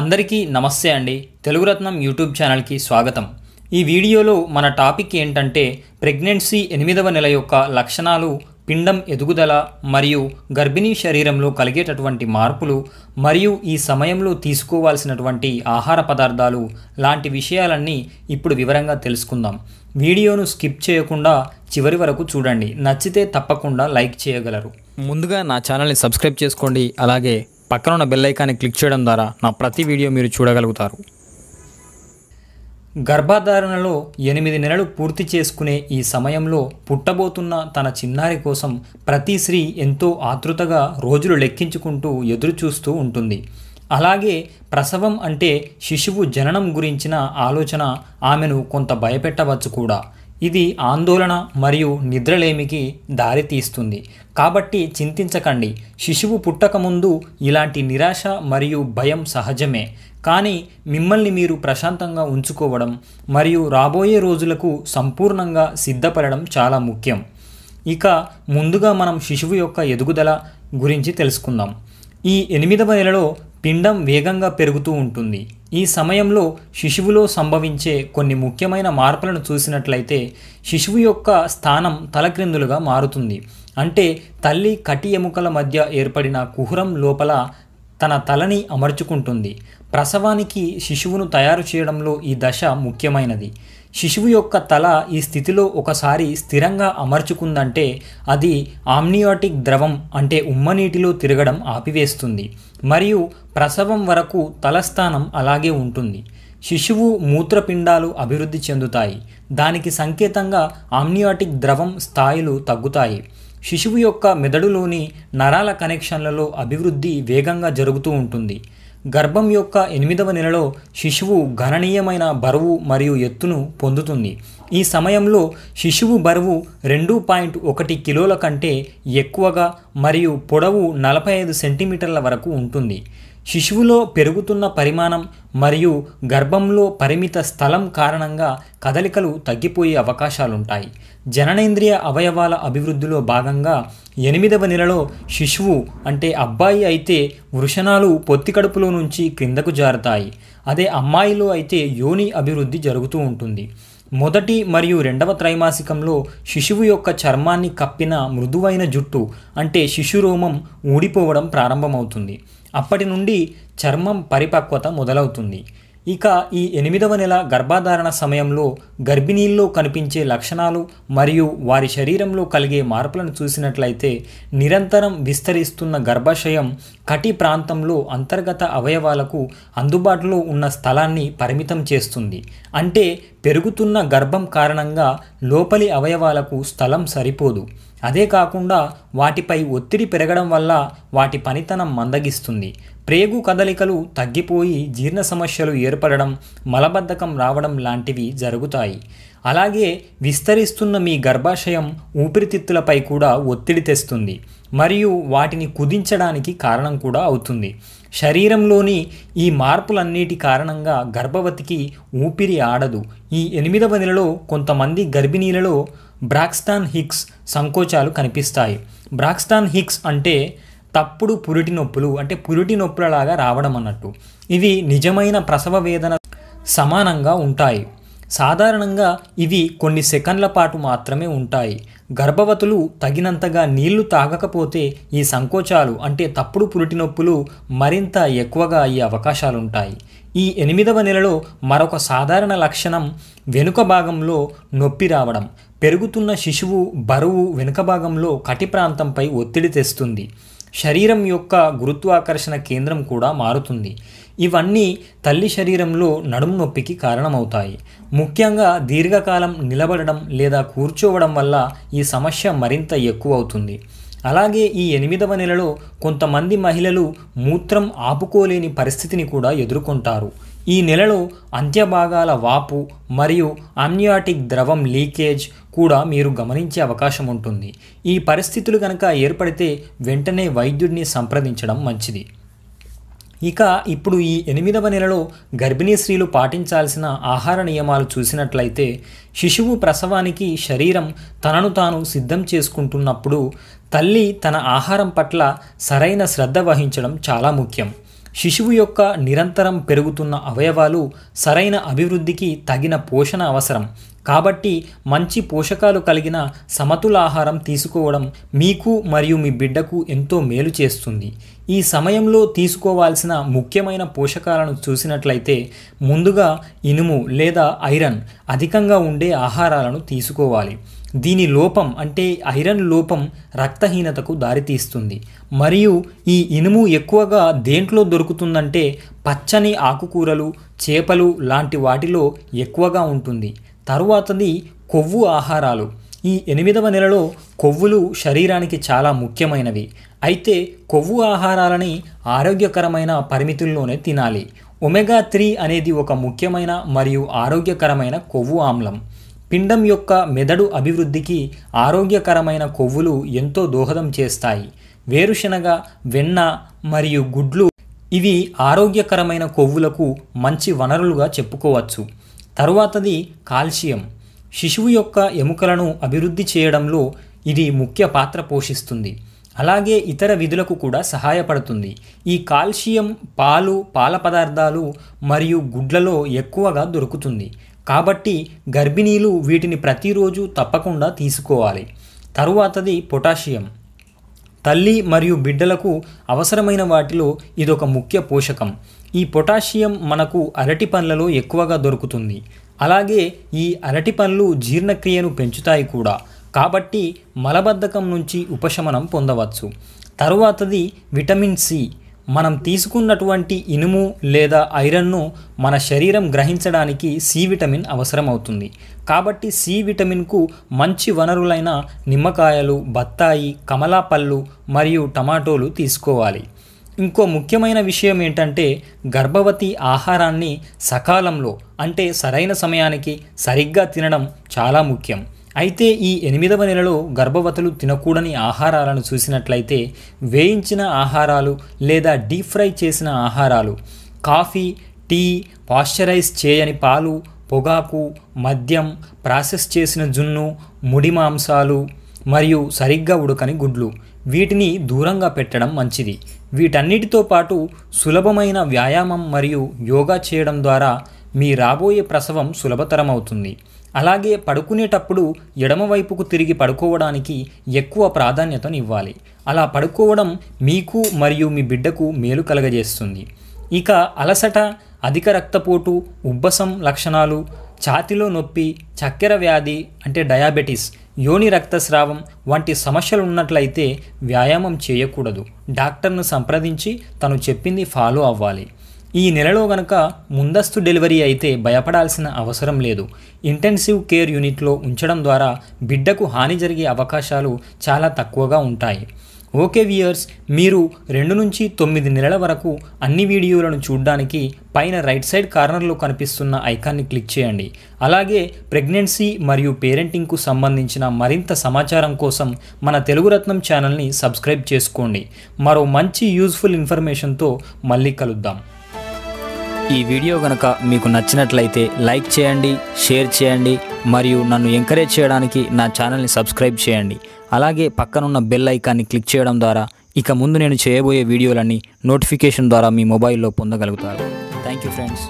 అందరికీ నమస్తే అండి తెలుగురత్నం యూట్యూబ్ ఛానల్కి స్వాగతం ఈ వీడియోలో మన టాపిక్ ఏంటంటే ప్రెగ్నెన్సీ ఎనిమిదవ నెల యొక్క లక్షణాలు పిండం ఎదుగుదల మరియు గర్భిణీ శరీరంలో కలిగేటటువంటి మార్పులు మరియు ఈ సమయంలో తీసుకోవాల్సినటువంటి ఆహార పదార్థాలు లాంటి విషయాలన్నీ ఇప్పుడు వివరంగా తెలుసుకుందాం వీడియోను స్కిప్ చేయకుండా చివరి వరకు చూడండి నచ్చితే తప్పకుండా లైక్ చేయగలరు ముందుగా నా ఛానల్ని సబ్స్క్రైబ్ చేసుకోండి అలాగే పక్కన ఉన్న బెల్ ఐకాన్ని క్లిక్ చేయడం ద్వారా నా ప్రతి వీడియో మీరు చూడగలుగుతారు గర్భధారణలో ఎనిమిది నెలలు పూర్తి చేసుకునే ఈ సమయంలో పుట్టబోతున్న తన చిన్నారి కోసం ప్రతి స్త్రీ ఎంతో ఆతృతగా రోజులు లెక్కించుకుంటూ ఎదురు చూస్తూ ఉంటుంది అలాగే ప్రసవం అంటే శిశువు జననం గురించిన ఆలోచన ఆమెను కొంత భయపెట్టవచ్చు కూడా ఇది ఆందోళన మరియు నిద్రలేమికి దారితీస్తుంది కాబట్టి చింతించకండి శిశువు పుట్టకముందు ఇలాంటి నిరాశ మరియు భయం సహజమే కానీ మిమ్మల్ని మీరు ప్రశాంతంగా ఉంచుకోవడం మరియు రాబోయే రోజులకు సంపూర్ణంగా సిద్ధపడడం చాలా ముఖ్యం ఇక ముందుగా మనం శిశువు యొక్క ఎదుగుదల గురించి తెలుసుకుందాం ఈ ఎనిమిదవ నెలలో పిండం వేగంగా పెరుగుతూ ఉంటుంది ఈ సమయంలో శిశువులో సంభవించే కొన్ని ముఖ్యమైన మార్పులను చూసినట్లయితే శిశువు యొక్క స్థానం తలక్రిందులుగా మారుతుంది అంటే తల్లి కటి ఎముకల మధ్య ఏర్పడిన కుహరం లోపల తన తలని అమర్చుకుంటుంది ప్రసవానికి శిశువును తయారు చేయడంలో ఈ దశ ముఖ్యమైనది శిశువు యొక్క తల ఈ స్థితిలో ఒకసారి స్థిరంగా అమర్చుకుందంటే అది ఆమ్నియాటిక్ ద్రవం అంటే ఉమ్మనీటిలో తిరగడం ఆపివేస్తుంది మరియు ప్రసవం వరకు తలస్థానం అలాగే ఉంటుంది శిశువు మూత్రపిండాలు అభివృద్ధి చెందుతాయి దానికి సంకేతంగా ఆమ్నియాటిక్ ద్రవం స్థాయిలు తగ్గుతాయి శిశువు యొక్క మెదడులోని నరాల కనెక్షన్లలో అభివృద్ధి వేగంగా జరుగుతూ ఉంటుంది గర్భం యొక్క ఎనిమిదవ నెలలో శిశువు గణనీయమైన బరువు మరియు ఎత్తును పొందుతుంది ఈ సమయంలో శిశువు బరువు రెండు పాయింట్ ఒకటి కిలోల కంటే ఎక్కువగా మరియు పొడవు నలభై ఐదు సెంటీమీటర్ల వరకు ఉంటుంది శిశువులో పెరుగుతున్న పరిమాణం మరియు గర్భంలో పరిమిత స్థలం కారణంగా కదలికలు తగ్గిపోయే అవకాశాలుంటాయి జననేంద్రియ అవయవాల అభివృద్ధిలో భాగంగా ఎనిమిదవ నెలలో శిశువు అంటే అబ్బాయి అయితే వృషణాలు పొత్తి కడుపులో నుంచి క్రిందకు జారుతాయి అదే అమ్మాయిలో అయితే యోని అభివృద్ధి జరుగుతూ ఉంటుంది మొదటి మరియు రెండవ త్రైమాసికంలో శిశువు యొక్క చర్మాన్ని కప్పిన మృదువైన జుట్టు అంటే శిశురోమం ఊడిపోవడం ప్రారంభమవుతుంది అప్పటి నుండి చర్మం పరిపక్వత మొదలవుతుంది ఇక ఈ ఎనిమిదవ నెల గర్భధారణ సమయంలో గర్భిణీల్లో కనిపించే లక్షణాలు మరియు వారి శరీరంలో కలిగే మార్పులను చూసినట్లయితే నిరంతరం విస్తరిస్తున్న గర్భాశయం కటి ప్రాంతంలో అంతర్గత అవయవాలకు అందుబాటులో ఉన్న స్థలాన్ని పరిమితం చేస్తుంది అంటే పెరుగుతున్న గర్భం కారణంగా లోపలి అవయవాలకు స్థలం సరిపోదు అదే కాకుండా వాటిపై ఒత్తిడి పెరగడం వల్ల వాటి పనితనం మందగిస్తుంది ప్రేగు కదలికలు తగ్గిపోయి జీర్ణ సమస్యలు ఏర్పడడం మలబద్ధకం రావడం లాంటివి జరుగుతాయి అలాగే విస్తరిస్తున్న మీ గర్భాశయం ఊపిరితిత్తులపై కూడా ఒత్తిడి తెస్తుంది మరియు వాటిని కుదించడానికి కారణం కూడా అవుతుంది శరీరంలోని ఈ మార్పులన్నిటి కారణంగా గర్భవతికి ఊపిరి ఆడదు ఈ ఎనిమిదవ నెలలో కొంతమంది గర్భిణీలలో బ్రాక్స్టాన్ హిక్స్ సంకోచాలు కనిపిస్తాయి బ్రాక్స్టాన్ హిక్స్ అంటే తప్పుడు పురిటి నొప్పులు అంటే పురిటి నొప్పులలాగా రావడం అన్నట్టు ఇవి నిజమైన ప్రసవ వేదన సమానంగా ఉంటాయి సాధారణంగా ఇవి కొన్ని సెకండ్ల పాటు మాత్రమే ఉంటాయి గర్భవతులు తగినంతగా నీళ్లు తాగకపోతే ఈ సంకోచాలు అంటే తప్పుడు పురిటి నొప్పులు మరింత ఎక్కువగా అయ్యే అవకాశాలుంటాయి ఈ ఎనిమిదవ నెలలో మరొక సాధారణ లక్షణం వెనుక భాగంలో నొప్పి రావడం పెరుగుతున్న శిశువు బరువు వెనుక భాగంలో కటి ప్రాంతంపై ఒత్తిడి తెస్తుంది శరీరం యొక్క గురుత్వాకర్షణ కేంద్రం కూడా మారుతుంది ఇవన్నీ తల్లి శరీరంలో నడుము నొప్పికి కారణమవుతాయి ముఖ్యంగా దీర్ఘకాలం నిలబడడం లేదా కూర్చోవడం వల్ల ఈ సమస్య మరింత ఎక్కువ అవుతుంది అలాగే ఈ ఎనిమిదవ నెలలో కొంతమంది మహిళలు మూత్రం ఆపుకోలేని పరిస్థితిని కూడా ఎదుర్కొంటారు ఈ నెలలో అంత్యభాగాల వాపు మరియు అమ్నియాటిక్ ద్రవం లీకేజ్ కూడా మీరు గమనించే అవకాశం ఉంటుంది ఈ పరిస్థితులు కనుక ఏర్పడితే వెంటనే వైద్యుడిని సంప్రదించడం మంచిది ఇక ఇప్పుడు ఈ ఎనిమిదవ నెలలో గర్భిణీ స్త్రీలు పాటించాల్సిన ఆహార నియమాలు చూసినట్లయితే శిశువు ప్రసవానికి శరీరం తనను తాను సిద్ధం చేసుకుంటున్నప్పుడు తల్లి తన ఆహారం పట్ల సరైన శ్రద్ధ వహించడం చాలా ముఖ్యం శిశువు యొక్క నిరంతరం పెరుగుతున్న అవయవాలు సరైన అభివృద్ధికి తగిన పోషణ అవసరం కాబట్టి మంచి పోషకాలు కలిగిన సమతుల ఆహారం తీసుకోవడం మీకు మరియు మీ బిడ్డకు ఎంతో మేలు చేస్తుంది ఈ సమయంలో తీసుకోవాల్సిన ముఖ్యమైన పోషకాలను చూసినట్లయితే ముందుగా ఇనుము లేదా ఐరన్ అధికంగా ఉండే ఆహారాలను తీసుకోవాలి దీని లోపం అంటే ఐరన్ లోపం రక్తహీనతకు దారితీస్తుంది మరియు ఈ ఇనుము ఎక్కువగా దేంట్లో దొరుకుతుందంటే పచ్చని ఆకుకూరలు చేపలు లాంటి వాటిలో ఎక్కువగా ఉంటుంది తరువాతది కొవ్వు ఆహారాలు ఈ ఎనిమిదవ నెలలో కొవ్వులు శరీరానికి చాలా ముఖ్యమైనవి అయితే కొవ్వు ఆహారాలని ఆరోగ్యకరమైన పరిమితుల్లోనే తినాలి ఒమెగా త్రీ అనేది ఒక ముఖ్యమైన మరియు ఆరోగ్యకరమైన కొవ్వు ఆమ్లం పిండం యొక్క మెదడు అభివృద్ధికి ఆరోగ్యకరమైన కొవ్వులు ఎంతో దోహదం చేస్తాయి వేరుశనగ వెన్న మరియు గుడ్లు ఇవి ఆరోగ్యకరమైన కొవ్వులకు మంచి వనరులుగా చెప్పుకోవచ్చు తరువాతది కాల్షియం శిశువు యొక్క ఎముకలను అభివృద్ధి చేయడంలో ఇది ముఖ్య పాత్ర పోషిస్తుంది అలాగే ఇతర విధులకు కూడా సహాయపడుతుంది ఈ కాల్షియం పాలు పాల పదార్థాలు మరియు గుడ్లలో ఎక్కువగా దొరుకుతుంది కాబట్టి గర్భిణీలు వీటిని ప్రతిరోజు తప్పకుండా తీసుకోవాలి తరువాతది పొటాషియం తల్లి మరియు బిడ్డలకు అవసరమైన వాటిలో ఇదొక ముఖ్య పోషకం ఈ పొటాషియం మనకు అరటి పండ్లలో ఎక్కువగా దొరుకుతుంది అలాగే ఈ అరటి పండ్లు జీర్ణక్రియను పెంచుతాయి కూడా కాబట్టి మలబద్ధకం నుంచి ఉపశమనం పొందవచ్చు తరువాతది విటమిన్ సి మనం తీసుకున్నటువంటి ఇనుము లేదా ఐరన్ను మన శరీరం గ్రహించడానికి సి విటమిన్ అవసరం అవుతుంది కాబట్టి సి విటమిన్కు మంచి వనరులైన నిమ్మకాయలు బత్తాయి కమలాపళ్ళు మరియు టమాటోలు తీసుకోవాలి ఇంకో ముఖ్యమైన విషయం ఏంటంటే గర్భవతి ఆహారాన్ని సకాలంలో అంటే సరైన సమయానికి సరిగ్గా తినడం చాలా ముఖ్యం అయితే ఈ ఎనిమిదవ నెలలో గర్భవతులు తినకూడని ఆహారాలను చూసినట్లయితే వేయించిన ఆహారాలు లేదా డీప్ ఫ్రై చేసిన ఆహారాలు కాఫీ టీ పాశ్చరైజ్ చేయని పాలు పొగాకు మద్యం ప్రాసెస్ చేసిన జున్ను ముడి మాంసాలు మరియు సరిగ్గా ఉడకని గుడ్లు వీటిని దూరంగా పెట్టడం మంచిది వీటన్నిటితో పాటు సులభమైన వ్యాయామం మరియు యోగా చేయడం ద్వారా మీ రాబోయే ప్రసవం సులభతరం అవుతుంది అలాగే పడుకునేటప్పుడు ఎడమవైపుకు తిరిగి పడుకోవడానికి ఎక్కువ ప్రాధాన్యతనివ్వాలి అలా పడుకోవడం మీకు మరియు మీ బిడ్డకు మేలు కలగజేస్తుంది ఇక అలసట అధిక రక్తపోటు ఉబ్బసం లక్షణాలు ఛాతిలో నొప్పి చక్కెర వ్యాధి అంటే డయాబెటీస్ యోని రక్తస్రావం వంటి సమస్యలు ఉన్నట్లయితే వ్యాయామం చేయకూడదు డాక్టర్ను సంప్రదించి తను చెప్పింది ఫాలో అవ్వాలి ఈ నెలలో గనక ముందస్తు డెలివరీ అయితే భయపడాల్సిన అవసరం లేదు ఇంటెన్సివ్ కేర్ యూనిట్లో ఉంచడం ద్వారా బిడ్డకు హాని జరిగే అవకాశాలు చాలా తక్కువగా ఉంటాయి ఓకే వియర్స్ మీరు రెండు నుంచి తొమ్మిది నెలల వరకు అన్ని వీడియోలను చూడడానికి పైన రైట్ సైడ్ కార్నర్లో కనిపిస్తున్న ఐకాన్ని క్లిక్ చేయండి అలాగే ప్రెగ్నెన్సీ మరియు పేరెంటింగ్కు సంబంధించిన మరింత సమాచారం కోసం మన తెలుగు రత్నం ఛానల్ని సబ్స్క్రైబ్ చేసుకోండి మరో మంచి యూజ్ఫుల్ ఇన్ఫర్మేషన్తో మళ్ళీ కలుద్దాం ఈ వీడియో కనుక మీకు నచ్చినట్లయితే లైక్ చేయండి షేర్ చేయండి మరియు నన్ను ఎంకరేజ్ చేయడానికి నా ఛానల్ని సబ్స్క్రైబ్ చేయండి అలాగే పక్కనున్న బెల్ ఐకాన్ని క్లిక్ చేయడం ద్వారా ఇక ముందు నేను చేయబోయే వీడియోలన్నీ నోటిఫికేషన్ ద్వారా మీ మొబైల్లో పొందగలుగుతారు థ్యాంక్ యూ ఫ్రెండ్స్